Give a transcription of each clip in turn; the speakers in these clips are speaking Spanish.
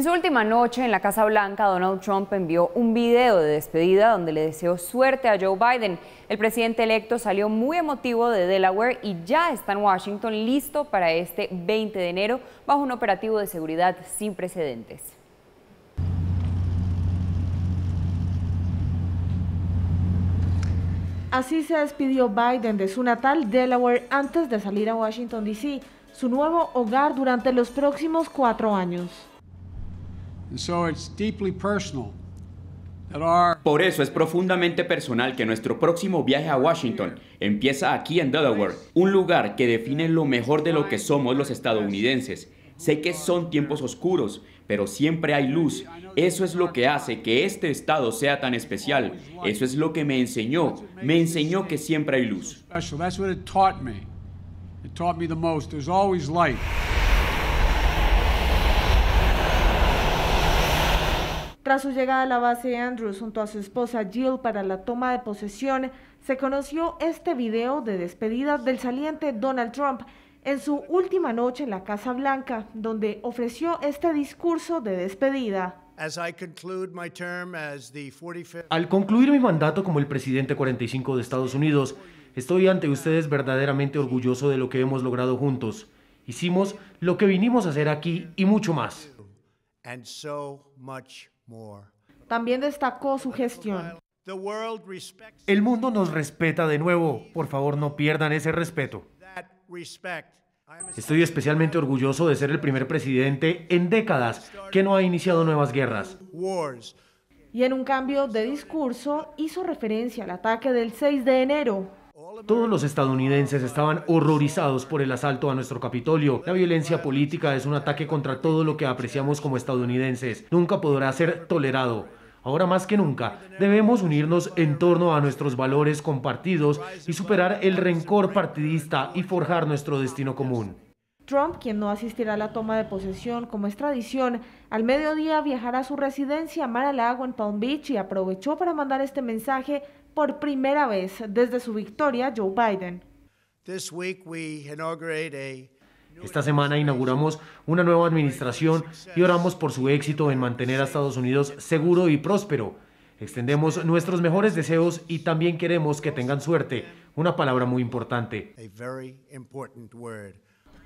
En su última noche en la Casa Blanca, Donald Trump envió un video de despedida donde le deseó suerte a Joe Biden. El presidente electo salió muy emotivo de Delaware y ya está en Washington listo para este 20 de enero bajo un operativo de seguridad sin precedentes. Así se despidió Biden de su natal Delaware antes de salir a Washington, D.C., su nuevo hogar durante los próximos cuatro años. Por eso es profundamente personal que nuestro próximo viaje a Washington empieza aquí en Delaware, un lugar que define lo mejor de lo que somos los estadounidenses. Sé que son tiempos oscuros, pero siempre hay luz. Eso es lo que hace que este estado sea tan especial. Eso es lo que me enseñó. Me enseñó que siempre hay luz. Tras su llegada a la base de Andrews junto a su esposa Jill para la toma de posesión, se conoció este video de despedida del saliente Donald Trump en su última noche en la Casa Blanca, donde ofreció este discurso de despedida. Al concluir mi mandato como el presidente 45 de Estados Unidos, estoy ante ustedes verdaderamente orgulloso de lo que hemos logrado juntos. Hicimos lo que vinimos a hacer aquí y mucho más. También destacó su gestión. El mundo nos respeta de nuevo. Por favor, no pierdan ese respeto. Estoy especialmente orgulloso de ser el primer presidente en décadas que no ha iniciado nuevas guerras. Y en un cambio de discurso hizo referencia al ataque del 6 de enero todos los estadounidenses estaban horrorizados por el asalto a nuestro Capitolio. La violencia política es un ataque contra todo lo que apreciamos como estadounidenses. Nunca podrá ser tolerado. Ahora más que nunca, debemos unirnos en torno a nuestros valores compartidos y superar el rencor partidista y forjar nuestro destino común. Trump, quien no asistirá a la toma de posesión como es tradición, al mediodía viajará a su residencia Mar a Lago en Palm Beach y aprovechó para mandar este mensaje por primera vez desde su victoria Joe Biden. Esta semana inauguramos una nueva administración y oramos por su éxito en mantener a Estados Unidos seguro y próspero. Extendemos nuestros mejores deseos y también queremos que tengan suerte, una palabra muy importante.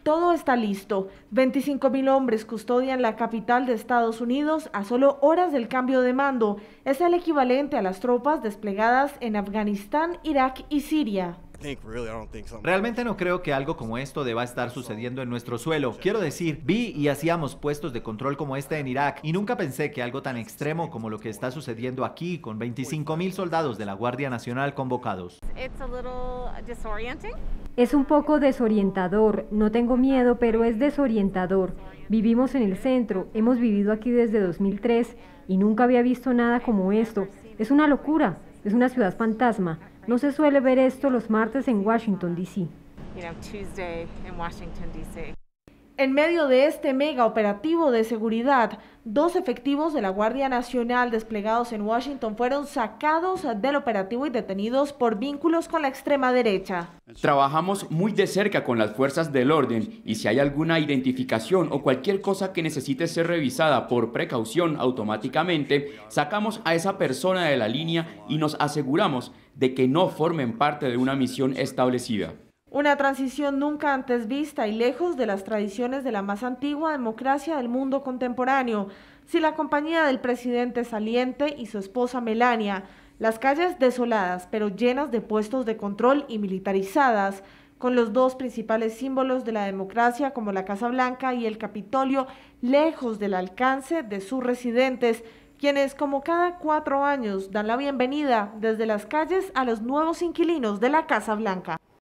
Todo está listo. 25 mil hombres custodian la capital de Estados Unidos a solo horas del cambio de mando. Es el equivalente a las tropas desplegadas en Afganistán, Irak y Siria. Realmente no creo que algo como esto deba estar sucediendo en nuestro suelo. Quiero decir, vi y hacíamos puestos de control como este en Irak y nunca pensé que algo tan extremo como lo que está sucediendo aquí con 25.000 soldados de la Guardia Nacional convocados. Es un poco desorientador. No tengo miedo, pero es desorientador. Vivimos en el centro, hemos vivido aquí desde 2003 y nunca había visto nada como esto. Es una locura, es una ciudad fantasma. No se suele ver esto los martes en Washington, D.C. En medio de este mega operativo de seguridad, dos efectivos de la Guardia Nacional desplegados en Washington fueron sacados del operativo y detenidos por vínculos con la extrema derecha. Trabajamos muy de cerca con las fuerzas del orden y si hay alguna identificación o cualquier cosa que necesite ser revisada por precaución automáticamente, sacamos a esa persona de la línea y nos aseguramos de que no formen parte de una misión establecida. Una transición nunca antes vista y lejos de las tradiciones de la más antigua democracia del mundo contemporáneo. Si la compañía del presidente saliente y su esposa Melania las calles desoladas, pero llenas de puestos de control y militarizadas, con los dos principales símbolos de la democracia como la Casa Blanca y el Capitolio lejos del alcance de sus residentes, quienes como cada cuatro años dan la bienvenida desde las calles a los nuevos inquilinos de la Casa Blanca.